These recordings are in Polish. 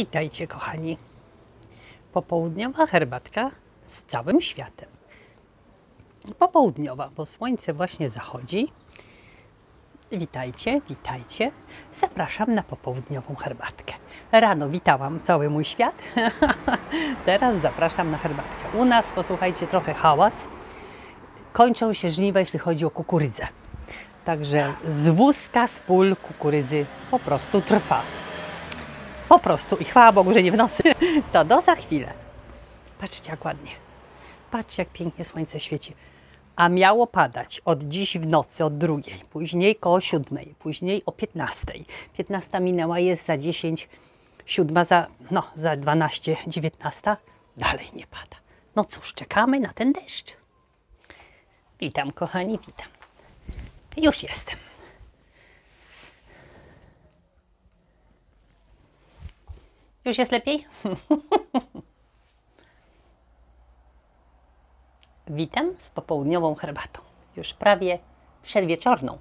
Witajcie, kochani. Popołudniowa herbatka z całym światem. Popołudniowa, bo słońce właśnie zachodzi. Witajcie, witajcie. Zapraszam na popołudniową herbatkę. Rano witałam cały mój świat. Teraz zapraszam na herbatkę. U nas, posłuchajcie, trochę hałas. Kończą się żniwa, jeśli chodzi o kukurydzę. Także z wózka z pól kukurydzy po prostu trwa. Po prostu i chwała Bogu, że nie w nocy. To do za chwilę. Patrzcie jak ładnie. Patrzcie jak pięknie słońce świeci. A miało padać od dziś w nocy, od drugiej, później koło siódmej, później o piętnastej. Piętnasta minęła, jest za dziesięć, siódma za, no, za dwanaście, dziewiętnasta. Dalej nie pada. No cóż, czekamy na ten deszcz. Witam kochani, witam. Już jestem. Już jest lepiej? Witam z popołudniową herbatą, już prawie przedwieczorną.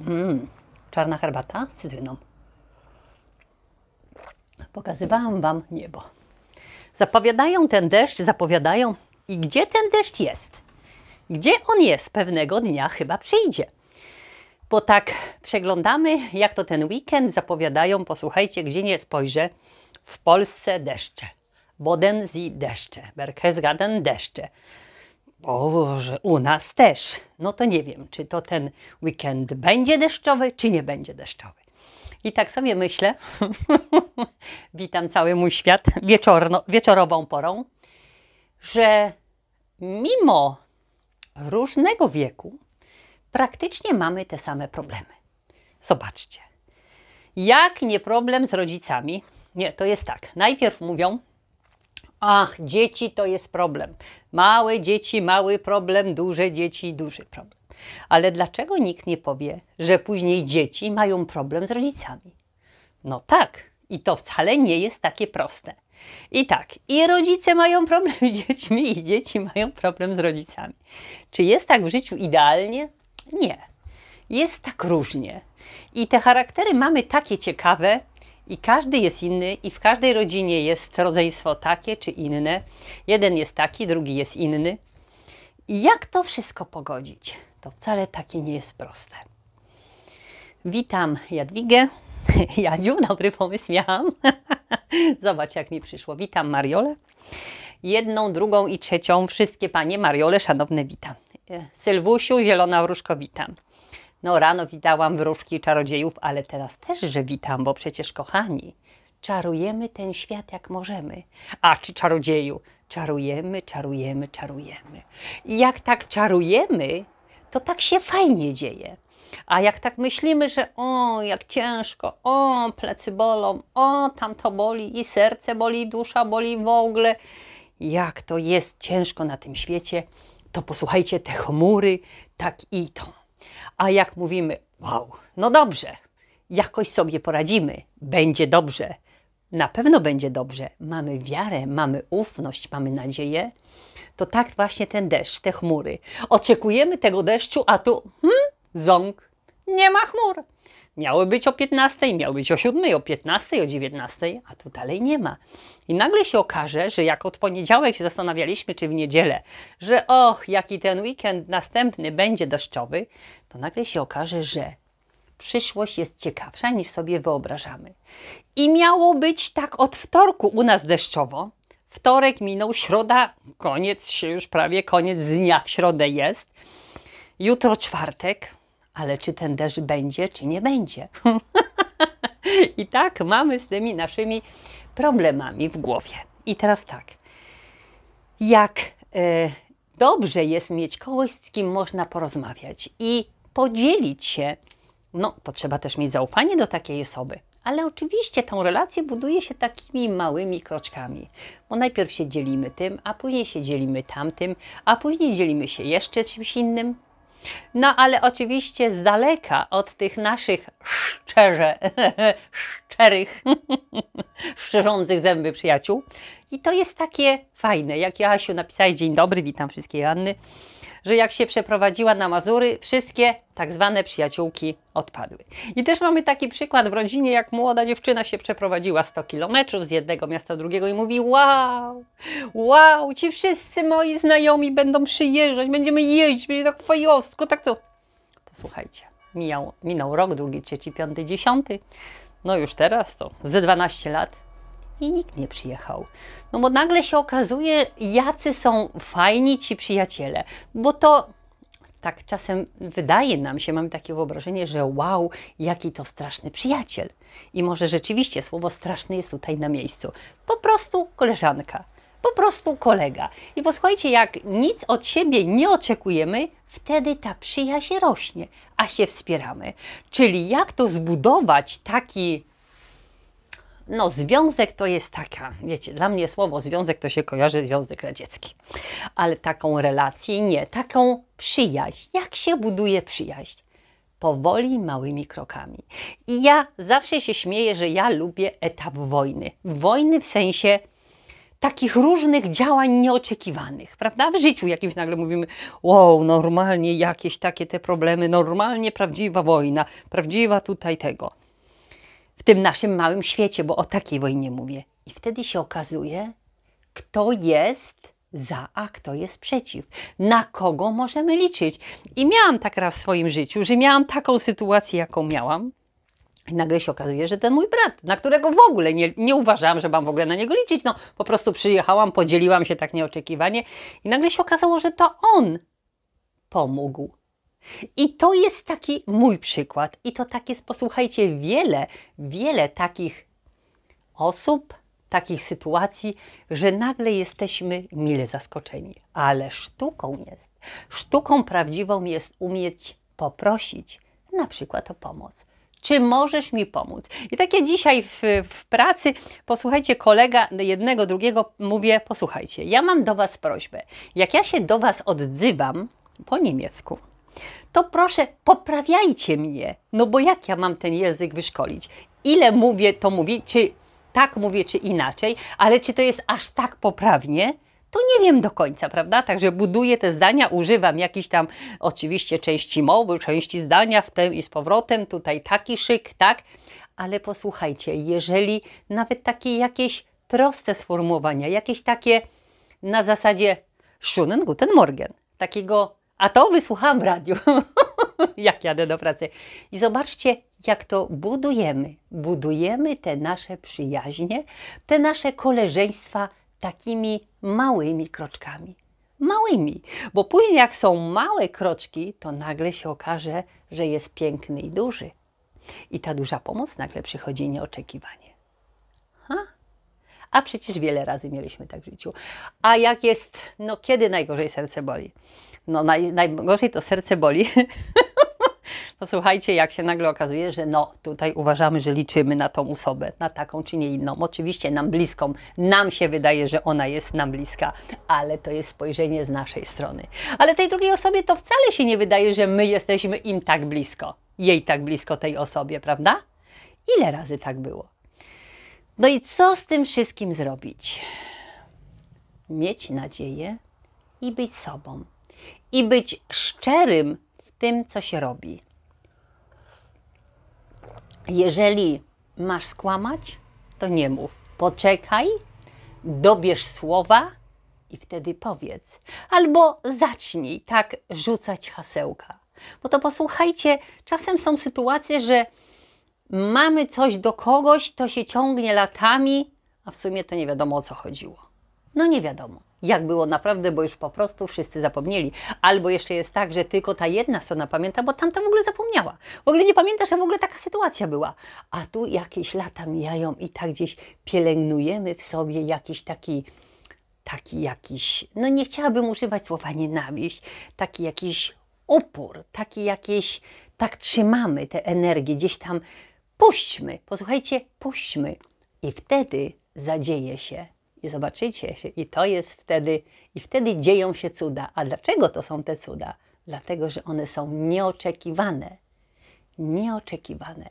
Mm, czarna herbata z cytryną. Pokazywałam Wam niebo. Zapowiadają ten deszcz, zapowiadają. I gdzie ten deszcz jest? Gdzie on jest pewnego dnia chyba przyjdzie? bo tak przeglądamy, jak to ten weekend zapowiadają, posłuchajcie, gdzie nie spojrzę, w Polsce deszcze. Boden deszcze, Berchtesgaden deszcze. Boże, u nas też. No to nie wiem, czy to ten weekend będzie deszczowy, czy nie będzie deszczowy. I tak sobie myślę, witam cały mój świat wieczorno, wieczorową porą, że mimo różnego wieku, praktycznie mamy te same problemy. Zobaczcie. Jak nie problem z rodzicami? Nie, to jest tak. Najpierw mówią, ach, dzieci to jest problem. Małe dzieci, mały problem, duże dzieci, duży problem. Ale dlaczego nikt nie powie, że później dzieci mają problem z rodzicami? No tak, i to wcale nie jest takie proste. I tak, i rodzice mają problem z dziećmi, i dzieci mają problem z rodzicami. Czy jest tak w życiu idealnie? Nie. Jest tak różnie. I te charaktery mamy takie ciekawe, i każdy jest inny, i w każdej rodzinie jest rodzeństwo takie czy inne. Jeden jest taki, drugi jest inny. I jak to wszystko pogodzić? To wcale takie nie jest proste. Witam Jadwigę. Jadziu, dobry pomysł miałam. Zobacz, jak mi przyszło. Witam Mariole, Jedną, drugą i trzecią, wszystkie panie Mariole, szanowne witam. Sylwusiu, zielona wróżko, witam. No rano witałam wróżki czarodziejów, ale teraz też, że witam, bo przecież kochani, czarujemy ten świat jak możemy. A czy czarodzieju? Czarujemy, czarujemy, czarujemy. I jak tak czarujemy, to tak się fajnie dzieje. A jak tak myślimy, że o, jak ciężko, o, plecy bolą, o, tamto boli i serce boli, i dusza boli w ogóle, jak to jest ciężko na tym świecie, to posłuchajcie, te chmury tak idą. A jak mówimy, wow, no dobrze, jakoś sobie poradzimy, będzie dobrze, na pewno będzie dobrze, mamy wiarę, mamy ufność, mamy nadzieję, to tak właśnie ten deszcz, te chmury. Oczekujemy tego deszczu, a tu hmm, ząg, nie ma chmur. Miały być o 15, miały być o 7, o 15, o 19, a tu dalej nie ma. I nagle się okaże, że jak od poniedziałek się zastanawialiśmy, czy w niedzielę, że och, jaki ten weekend następny będzie deszczowy, to nagle się okaże, że przyszłość jest ciekawsza niż sobie wyobrażamy. I miało być tak od wtorku u nas deszczowo. Wtorek minął, środa, koniec, się już prawie koniec dnia w środę jest. Jutro czwartek, ale czy ten deszcz będzie, czy nie będzie. I tak mamy z tymi naszymi problemami w głowie. I teraz tak, jak e, dobrze jest mieć kogoś, z kim można porozmawiać i podzielić się, no to trzeba też mieć zaufanie do takiej osoby. Ale oczywiście tą relację buduje się takimi małymi kroczkami, bo najpierw się dzielimy tym, a później się dzielimy tamtym, a później dzielimy się jeszcze czymś innym, no ale oczywiście z daleka od tych naszych szczerze, szczerych, szczerzących zęby przyjaciół. I to jest takie fajne, jak Jasiu napisałeś, dzień dobry, witam wszystkie Anny że jak się przeprowadziła na Mazury, wszystkie tak zwane przyjaciółki odpadły. I też mamy taki przykład w rodzinie, jak młoda dziewczyna się przeprowadziła 100 kilometrów z jednego miasta do drugiego i mówi wow, wow, ci wszyscy moi znajomi będą przyjeżdżać, będziemy jeździć, będzie tak fajostko, tak to. Posłuchajcie, mijał, minął rok, drugi, trzeci, piąty, dziesiąty. No już teraz to, ze 12 lat i nikt nie przyjechał. No bo nagle się okazuje, jacy są fajni ci przyjaciele, bo to tak czasem wydaje nam się, mamy takie wyobrażenie, że wow, jaki to straszny przyjaciel. I może rzeczywiście słowo straszny jest tutaj na miejscu. Po prostu koleżanka, po prostu kolega. I posłuchajcie, jak nic od siebie nie oczekujemy, wtedy ta przyjaźń rośnie, a się wspieramy. Czyli jak to zbudować taki no, związek to jest taka, wiecie, dla mnie słowo związek to się kojarzy Związek Radziecki. Ale taką relację nie, taką przyjaźń. Jak się buduje przyjaźń? powoli, małymi krokami. I ja zawsze się śmieję, że ja lubię etap wojny. Wojny w sensie takich różnych działań nieoczekiwanych, prawda? W życiu jakimś nagle mówimy, wow, normalnie jakieś takie te problemy, normalnie prawdziwa wojna, prawdziwa tutaj tego w tym naszym małym świecie, bo o takiej wojnie mówię. I wtedy się okazuje, kto jest za, a kto jest przeciw. Na kogo możemy liczyć. I miałam tak raz w swoim życiu, że miałam taką sytuację, jaką miałam. I nagle się okazuje, że ten mój brat, na którego w ogóle nie, nie uważałam, że mam w ogóle na niego liczyć, no po prostu przyjechałam, podzieliłam się tak nieoczekiwanie i nagle się okazało, że to on pomógł i to jest taki mój przykład, i to tak jest, posłuchajcie, wiele, wiele takich osób, takich sytuacji, że nagle jesteśmy mile zaskoczeni. Ale sztuką jest, sztuką prawdziwą jest umieć poprosić na przykład o pomoc. Czy możesz mi pomóc? I tak ja dzisiaj w, w pracy, posłuchajcie, kolega jednego, drugiego, mówię, posłuchajcie, ja mam do Was prośbę. Jak ja się do Was odzywam po niemiecku, to proszę poprawiajcie mnie. No bo jak ja mam ten język wyszkolić? Ile mówię, to mówię, czy tak mówię, czy inaczej, ale czy to jest aż tak poprawnie? to nie wiem do końca, prawda? Także buduję te zdania, używam jakiejś tam oczywiście części mowy, części zdania w tym i z powrotem, tutaj taki szyk, tak? Ale posłuchajcie, jeżeli nawet takie jakieś proste sformułowania, jakieś takie na zasadzie schönen Guten Morgen, takiego a to wysłuchałam w radiu, jak jadę do pracy. I zobaczcie, jak to budujemy. Budujemy te nasze przyjaźnie, te nasze koleżeństwa takimi małymi kroczkami. Małymi, bo później jak są małe kroczki, to nagle się okaże, że jest piękny i duży. I ta duża pomoc nagle przychodzi nieoczekiwanie. Ha? A przecież wiele razy mieliśmy tak w życiu. A jak jest, no kiedy najgorzej serce boli? No naj, najgorzej to serce boli. Posłuchajcie, jak się nagle okazuje, że no tutaj uważamy, że liczymy na tą osobę, na taką czy nie inną. Oczywiście nam bliską, nam się wydaje, że ona jest nam bliska, ale to jest spojrzenie z naszej strony. Ale tej drugiej osobie to wcale się nie wydaje, że my jesteśmy im tak blisko, jej tak blisko tej osobie, prawda? Ile razy tak było? No i co z tym wszystkim zrobić? Mieć nadzieję i być sobą i być szczerym w tym, co się robi. Jeżeli masz skłamać, to nie mów. Poczekaj, dobierz słowa i wtedy powiedz. Albo zacznij tak rzucać hasełka. Bo to posłuchajcie, czasem są sytuacje, że mamy coś do kogoś, to się ciągnie latami, a w sumie to nie wiadomo o co chodziło. No nie wiadomo jak było naprawdę, bo już po prostu wszyscy zapomnieli. Albo jeszcze jest tak, że tylko ta jedna strona pamięta, bo tamta w ogóle zapomniała. W ogóle nie pamiętasz, że w ogóle taka sytuacja była. A tu jakieś lata mijają i tak gdzieś pielęgnujemy w sobie jakiś taki taki jakiś, no nie chciałabym używać słowa nienawiść, taki jakiś upór, taki jakieś, tak trzymamy tę energię, gdzieś tam puśćmy, posłuchajcie, puśćmy. I wtedy zadzieje się i zobaczycie się. I to jest wtedy, i wtedy dzieją się cuda. A dlaczego to są te cuda? Dlatego, że one są nieoczekiwane. Nieoczekiwane.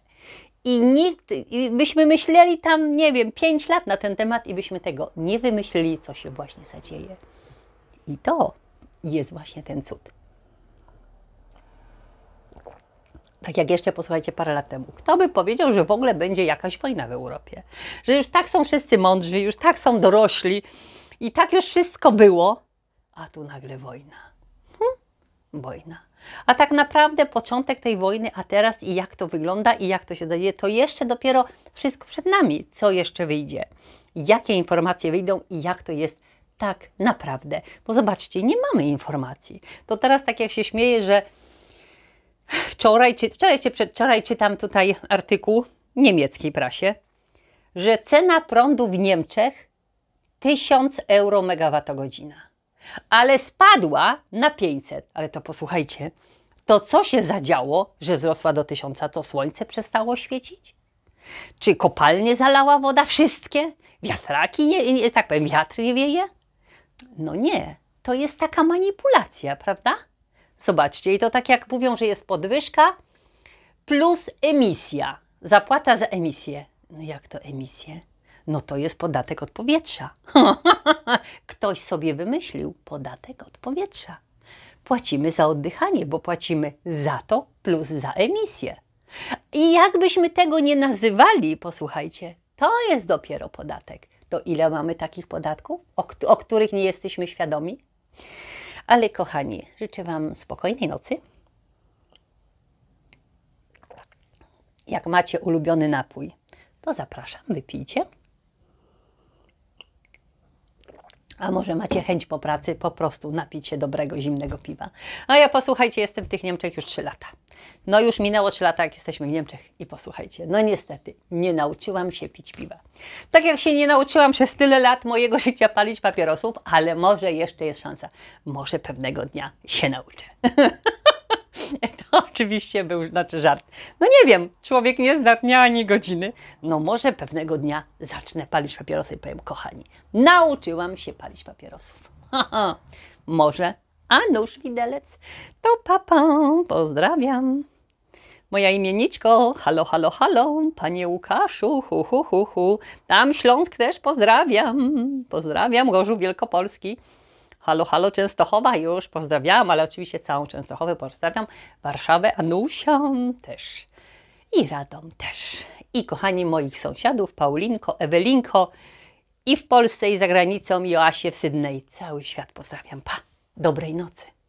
I nikt, i byśmy myśleli tam, nie wiem, 5 lat na ten temat i byśmy tego nie wymyślili, co się właśnie zadzieje. I to jest właśnie ten cud. Tak jak jeszcze posłuchajcie parę lat temu. Kto by powiedział, że w ogóle będzie jakaś wojna w Europie? Że już tak są wszyscy mądrzy, już tak są dorośli i tak już wszystko było, a tu nagle wojna. Hm, wojna. A tak naprawdę początek tej wojny, a teraz i jak to wygląda i jak to się dzieje, to jeszcze dopiero wszystko przed nami, co jeszcze wyjdzie, jakie informacje wyjdą i jak to jest tak naprawdę. Bo zobaczcie, nie mamy informacji. To teraz tak jak się śmieję, że Wczoraj, czy, wczoraj czy przedwczoraj czytam tutaj artykuł w niemieckiej prasie, że cena prądu w Niemczech 1000 euro megawattogodzina, ale spadła na 500. Ale to posłuchajcie, to co się zadziało, że wzrosła do 1000? To słońce przestało świecić? Czy kopalnie zalała woda? Wszystkie? Wiatraki, nie, nie, tak powiem, wiatr nie wieje? No nie, to jest taka manipulacja, prawda? Zobaczcie, i to tak jak mówią, że jest podwyżka plus emisja, zapłata za emisję. No jak to emisję? No to jest podatek od powietrza. Ktoś sobie wymyślił podatek od powietrza. Płacimy za oddychanie, bo płacimy za to plus za emisję. I jakbyśmy tego nie nazywali, posłuchajcie, to jest dopiero podatek. To ile mamy takich podatków, o, o których nie jesteśmy świadomi? Ale kochani, życzę Wam spokojnej nocy. Jak macie ulubiony napój, to zapraszam, wypijcie. A może macie chęć po pracy po prostu napić się dobrego, zimnego piwa? A no ja posłuchajcie, jestem w tych Niemczech już 3 lata. No już minęło 3 lata, jak jesteśmy w Niemczech i posłuchajcie, no niestety, nie nauczyłam się pić piwa. Tak jak się nie nauczyłam przez tyle lat mojego życia palić papierosów, ale może jeszcze jest szansa. Może pewnego dnia się nauczę. oczywiście był znaczy żart. No nie wiem, człowiek nie zna dnia ani godziny. No może pewnego dnia zacznę palić papierosy i powiem, kochani, nauczyłam się palić papierosów. może, a nóż widelec, to papa, pozdrawiam. Moja imieniczko, halo, halo, halo, panie Łukaszu, hu, hu, hu, hu. Tam Śląsk też pozdrawiam, pozdrawiam Gorzu Wielkopolski. Halo, halo Częstochowa już pozdrawiam, ale oczywiście całą Częstochowę pozdrawiam. Warszawę, Anusia też. I Radom też. I kochani moich sąsiadów, Paulinko, Ewelinko i w Polsce i za granicą, Joasie w Sydney. Cały świat pozdrawiam. Pa! Dobrej nocy.